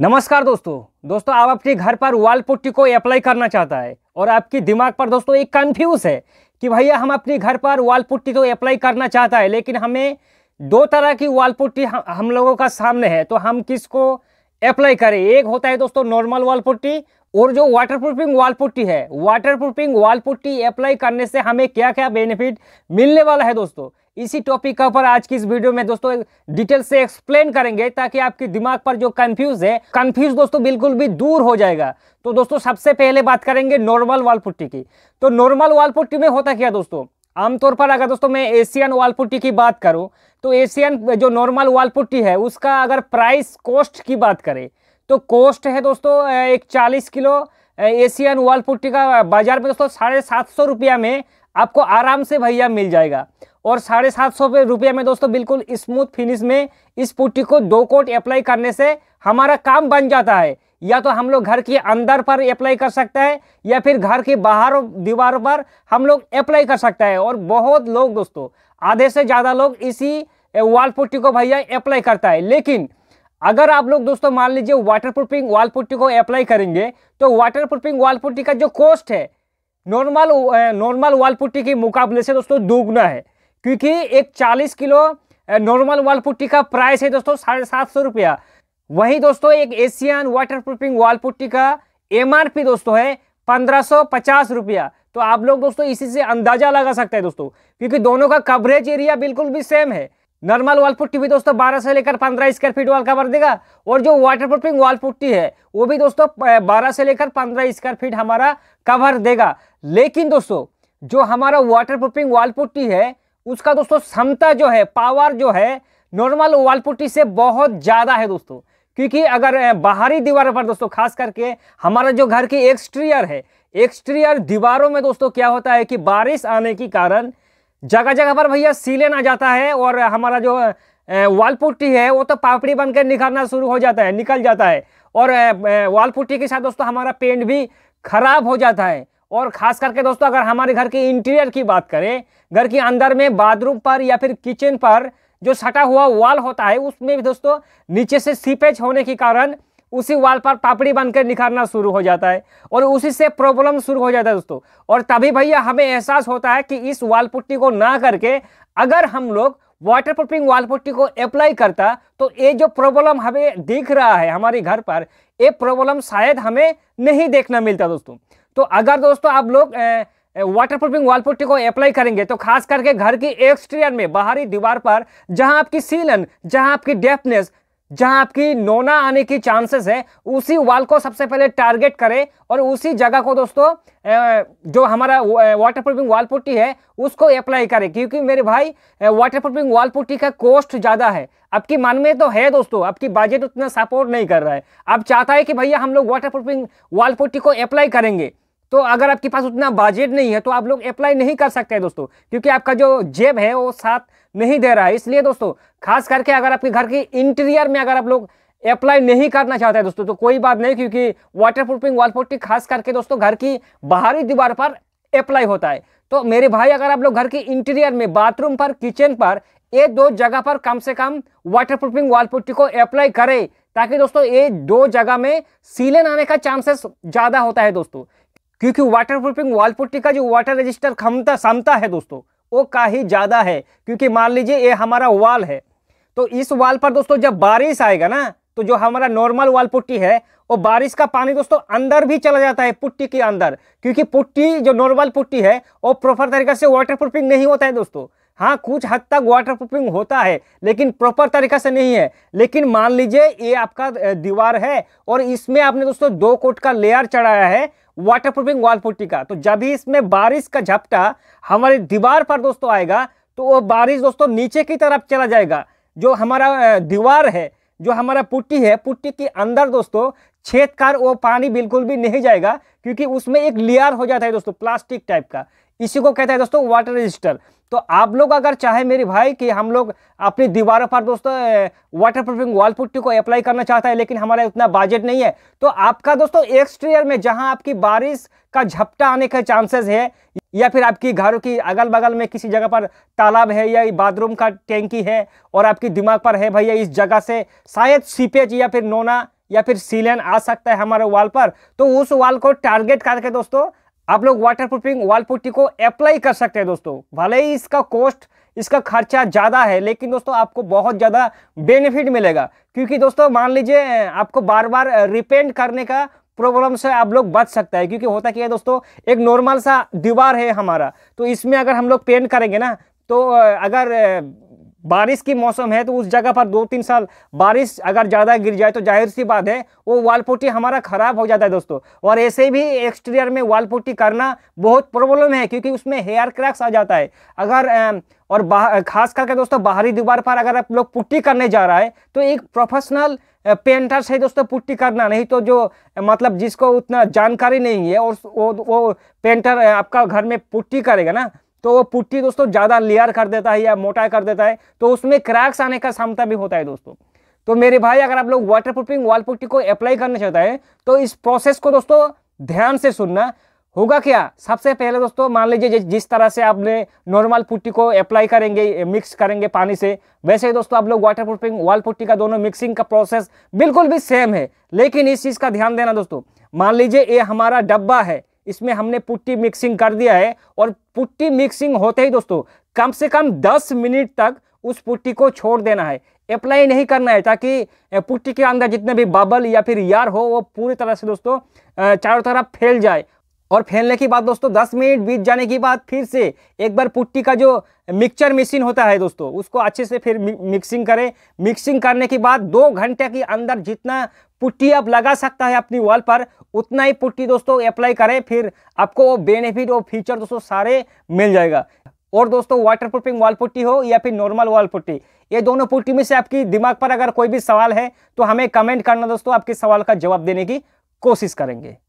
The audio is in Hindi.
नमस्कार दोस्तों दोस्तों आप अपने घर पर वाल पुट्टी को अप्लाई करना चाहता है और आपके दिमाग पर दोस्तों एक कन्फ्यूज़ है कि भैया हम अपने घर पर वाल पुट्टी तो अप्लाई करना चाहता है लेकिन हमें दो तरह की वाल पुट्टी हम लोगों का सामने है तो हम किसको अप्लाई करें एक होता है दोस्तों नॉर्मल वाल पुट्टी और जो वाटर प्रूफिंग वाल पुट्टी है water proofing wall putty apply करने से हमें क्या क्या बेनिफिट मिलने वाला है दोस्तों इसी टॉपिक के ऊपर आज की इस वीडियो में दोस्तों डिटेल से एक्सप्लेन करेंगे ताकि आपके दिमाग पर जो कंफ्यूज है कंफ्यूज दोस्तों बिल्कुल भी दूर हो जाएगा तो दोस्तों सबसे पहले बात करेंगे नॉर्मल वाल पुट्टी की तो नॉर्मल वाल पुट्टी में होता क्या दोस्तों आमतौर पर अगर दोस्तों मैं एशियन वाल पुट्टी की बात करूँ तो एशियन जो नॉर्मल वाल पुट्टी है उसका अगर प्राइस कॉस्ट की बात करें तो कॉस्ट है दोस्तों एक चालीस किलो एशियन वाल पुट्टी का बाजार में दोस्तों साढ़े सात सौ रुपया में आपको आराम से भैया मिल जाएगा और साढ़े सात सौ रुपये में दोस्तों बिल्कुल स्मूथ फिनिश में इस पुट्टी को दो कोट अप्लाई करने से हमारा काम बन जाता है या तो हम लोग घर के अंदर पर अप्लाई कर सकते हैं या फिर घर के बाहर दीवारों पर हम लोग अप्लाई कर सकते हैं और बहुत लोग दोस्तों आधे से ज़्यादा लोग इसी वॉल पुट्टी को भैया अप्लाई करता है लेकिन अगर आप लोग दोस्तों मान लीजिए वाटर प्रूफिंग वॉल पुट्टी को अप्लाई करेंगे तो वाटर प्रूफिंग वॉल पुट्टी का जो कॉस्ट है नॉर्मल नॉर्मल वाल पुट्टी के मुकाबले से दोस्तों दोगुना है क्योंकि एक चालीस किलो नॉर्मल वाल पुट्टी का प्राइस है दोस्तों साढ़े सात सौ रुपया वही दोस्तों एक Asian water proofing wall putty का एम दोस्तों है पंद्रह सौ पचास रुपया तो आप लोग दोस्तों इसी से अंदाजा लगा सकते हैं दोस्तों क्योंकि दोनों का कवरेज एरिया बिल्कुल भी सेम है नॉर्मल वॉल पुट्टी भी दोस्तों बारह से लेकर पंद्रह स्क्वायर फीट वाल कवर देगा और जो वाटर प्रूफिंग वॉल पुट्टी है वो भी दोस्तों बारह से लेकर पंद्रह स्क्वायर फीट हमारा कवर देगा लेकिन दोस्तों जो हमारा वाटर प्रूफिंग वॉल पुट्टी है उसका दोस्तों क्षमता जो है पावर जो है नॉर्मल वॉल पुट्टी से बहुत ज़्यादा है दोस्तों क्योंकि अगर बाहरी दीवारों पर दोस्तों खास करके हमारा जो घर की एक्सटीरियर है एक्सटीरियर दीवारों में दोस्तों क्या होता है कि बारिश आने के कारण जगह जगह पर भैया सीलन आ जाता है और हमारा जो वाल पुट्टी है वो तो पापड़ी बनकर निकालना शुरू हो जाता है निकल जाता है और वाल पुट्टी के साथ दोस्तों हमारा पेंट भी खराब हो जाता है और खास करके दोस्तों अगर हमारे घर के इंटीरियर की बात करें घर के अंदर में बाथरूम पर या फिर किचन पर जो सटा हुआ वॉल होता है उसमें भी दोस्तों नीचे से सीपेज होने के कारण उसी वाल पर पापड़ी बनकर निखारना शुरू हो जाता है और उसी से प्रॉब्लम शुरू हो जाता है दोस्तों और तभी भैया हमें एहसास होता है कि इस वाल पुट्टी को ना करके अगर हम लोग वाटर प्रूफिंग वाल पुट्टी को अप्लाई करता तो ये जो प्रॉब्लम हमें दिख रहा है हमारे घर पर ये प्रॉब्लम शायद हमें नहीं देखना मिलता दोस्तों तो अगर दोस्तों आप लोग वाटर प्रूफिंग वाल पुट्टी को अप्लाई करेंगे तो खास करके घर की एक्सटीरियर में बाहरी दीवार पर जहां आपकी सीलन जहां आपकी डेफनेस जहां आपकी नोना आने की चांसेस है उसी वाल को सबसे पहले टारगेट करें और उसी जगह को दोस्तों जो हमारा वाटर प्रूफिंग वाल पुट्टी है उसको अप्लाई करें क्योंकि मेरे भाई वाटर प्रूफिंग वाल पुट्टी का कॉस्ट ज़्यादा है आपकी मन में तो है दोस्तों आपकी बजट उतना सपोर्ट नहीं कर रहा है आप चाहता है कि भैया हम लोग वाटर प्रूफिंग वाल पुट्टी को अप्लाई करेंगे तो अगर आपके पास उतना बजट नहीं है तो आप लोग अप्लाई नहीं कर सकते हैं दोस्तों क्योंकि आपका जो जेब है वो साथ नहीं दे रहा है इसलिए दोस्तों खास करके अगर आपके घर के इंटीरियर में अगर आप लोग अप्लाई नहीं करना चाहते हैं दोस्तों तो कोई बात नहीं क्योंकि वाटर प्रूफिंग खास करके दोस्तों घर की बाहरी दीवार पर अप्लाई होता है तो मेरे भाई अगर आप लोग घर के इंटीरियर में बाथरूम पर किचन पर ये दो जगह पर कम से कम वाटर प्रूफिंग वॉल को अप्लाई करें ताकि दोस्तों ये दो जगह में सीलन आने का चांसेस ज़्यादा होता है दोस्तों क्योंकि वाटर प्रूफिंग वॉल पुट्टी का जो वाटर रजिस्टर क्षमता क्षमता है दोस्तों वो काफ़ी ज़्यादा है क्योंकि मान लीजिए ये हमारा वाल है तो इस वाल पर दोस्तों जब बारिश आएगा ना तो जो हमारा नॉर्मल वाल पुट्टी है वो बारिश का पानी दोस्तों अंदर भी चला जाता है पुट्टी के अंदर क्योंकि पुट्टी जो नॉर्मल पुट्टी है वो प्रॉपर तरीके से वाटर प्रूफिंग नहीं होता है दोस्तों हाँ कुछ हद तक वाटर प्रूफिंग होता है लेकिन प्रॉपर तरीका से नहीं है लेकिन मान लीजिए ये आपका दीवार है और इसमें आपने दोस्तों दो कोट का लेयर चढ़ाया है वाटर प्रूफिंग वॉल पुट्टी का तो जब भी इसमें बारिश का झपटा हमारी दीवार पर दोस्तों आएगा तो वो बारिश दोस्तों नीचे की तरफ चला जाएगा जो हमारा दीवार है जो हमारा पुट्टी है पुट्टी के अंदर दोस्तों छेद कर वो पानी बिल्कुल भी नहीं जाएगा क्योंकि उसमें एक लेयर हो जाता है दोस्तों प्लास्टिक टाइप का इसी को कहते हैं दोस्तों वाटर रजिस्टर तो आप लोग अगर चाहे मेरे भाई कि हम लोग अपनी दीवारों पर दोस्तों वाटर प्रूफिंग वॉल पुट्टी को अप्लाई करना चाहता है लेकिन हमारा इतना बजट नहीं है तो आपका दोस्तों एक्सटीरियर में जहां आपकी बारिश का झपटा आने का चांसेस है या फिर आपकी घरों की अगल बगल में किसी जगह पर तालाब है या बाथरूम का टैंकी है और आपकी दिमाग पर है भैया इस जगह से शायद सीपेज या फिर नोना या फिर सीलन आ सकता है हमारे वाल पर तो उस वाल को टारगेट करके दोस्तों आप लोग वाटर प्रूफिंग वाल पुट्टी को अप्लाई कर सकते हैं दोस्तों भले ही इसका कॉस्ट इसका खर्चा ज़्यादा है लेकिन दोस्तों आपको बहुत ज़्यादा बेनिफिट मिलेगा क्योंकि दोस्तों मान लीजिए आपको बार बार रिपेंट करने का प्रॉब्लम से आप लोग बच सकता है क्योंकि होता क्या है दोस्तों एक नॉर्मल सा दीवार है हमारा तो इसमें अगर हम लोग पेंट करेंगे ना तो अगर बारिश की मौसम है तो उस जगह पर दो तीन साल बारिश अगर ज़्यादा गिर जाए तो जाहिर सी बात है वो वाल पुट्टी हमारा ख़राब हो जाता है दोस्तों और ऐसे भी एक्सटीरियर में वाल पुट्टी करना बहुत प्रॉब्लम है क्योंकि उसमें हेयर क्रैक्स आ जाता है अगर और खास करके दोस्तों बाहरी दीवार पर अगर आप लोग पुट्टी करने जा रहा है तो एक प्रोफेशनल पेंटर से दोस्तों पुट्टी करना नहीं तो जो मतलब जिसको उतना जानकारी नहीं है और वो, वो पेंटर आपका घर में पुट्टी करेगा ना तो वो पुट्टी दोस्तों ज़्यादा लेयर कर देता है या मोटा कर देता है तो उसमें क्रैक्स आने का क्षमता भी होता है दोस्तों तो मेरे भाई अगर आप लोग वाटर प्रूफिंग वॉल पुट्टी को अप्लाई करना चाहता है तो इस प्रोसेस को दोस्तों ध्यान से सुनना होगा क्या सबसे पहले दोस्तों मान लीजिए जिस तरह से आपने नॉर्मल पुट्टी को अप्लाई करेंगे मिक्स करेंगे पानी से वैसे ही दोस्तों आप लोग वाटर प्रूफिंग वॉल पुट्टी का दोनों मिक्सिंग का प्रोसेस बिल्कुल भी सेम है लेकिन इस चीज़ का ध्यान देना दोस्तों मान लीजिए ये हमारा डब्बा है इसमें हमने पुट्टी मिक्सिंग कर दिया है और पुट्टी मिक्सिंग होते ही दोस्तों कम से कम 10 मिनट तक उस पुट्टी को छोड़ देना है अप्लाई नहीं करना है ताकि पुट्टी के अंदर जितने भी बबल या फिर यार हो वो पूरी तरह से दोस्तों चारों तरफ फैल जाए और फैलने के बाद दोस्तों दस मिनट बीत जाने के बाद फिर से एक बार पुट्टी का जो मिक्सचर मशीन होता है दोस्तों उसको अच्छे से फिर मिक्सिंग करें मिक्सिंग करने के बाद दो घंटे के अंदर जितना पुट्टी आप लगा सकता है अपनी वॉल पर उतना ही पुट्टी दोस्तों अप्लाई करें फिर आपको वो बेनिफिट और फीचर दोस्तों सारे मिल जाएगा और दोस्तों वाटर प्रूफिंग वॉल पुट्टी हो या फिर नॉर्मल वॉल पुट्टी ये दोनों पुट्टी में से आपकी दिमाग पर अगर कोई भी सवाल है तो हमें कमेंट करना दोस्तों आपके सवाल का जवाब देने की कोशिश करेंगे